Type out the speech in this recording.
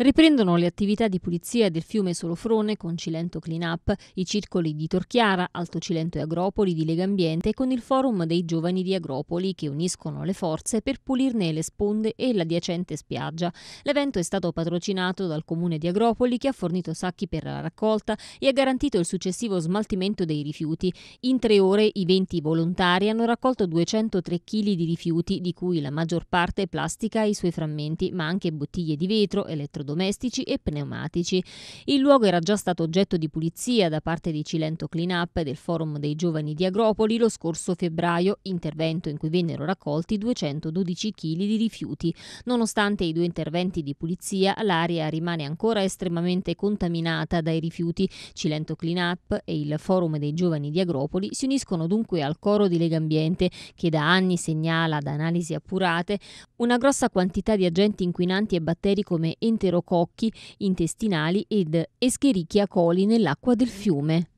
Riprendono le attività di pulizia del fiume Solofrone con Cilento Clean Up, i circoli di Torchiara, Alto Cilento e Agropoli di Lega Ambiente con il forum dei giovani di Agropoli che uniscono le forze per pulirne le sponde e l'adiacente spiaggia. L'evento è stato patrocinato dal comune di Agropoli che ha fornito sacchi per la raccolta e ha garantito il successivo smaltimento dei rifiuti. In tre ore i 20 volontari hanno raccolto 203 kg di rifiuti, di cui la maggior parte plastica e i suoi frammenti, ma anche bottiglie di vetro, elettrodomestici elettrodomestici e pneumatici. Il luogo era già stato oggetto di pulizia da parte di Cilento Cleanup e del Forum dei Giovani di Agropoli lo scorso febbraio, intervento in cui vennero raccolti 212 kg di rifiuti. Nonostante i due interventi di pulizia, l'area rimane ancora estremamente contaminata dai rifiuti. Cilento Cleanup e il Forum dei Giovani di Agropoli si uniscono dunque al coro di Legambiente che da anni segnala ad analisi appurate una grossa quantità di agenti inquinanti e batteri come enterococcus stafilococchi intestinali ed Escherichia coli nell'acqua del fiume.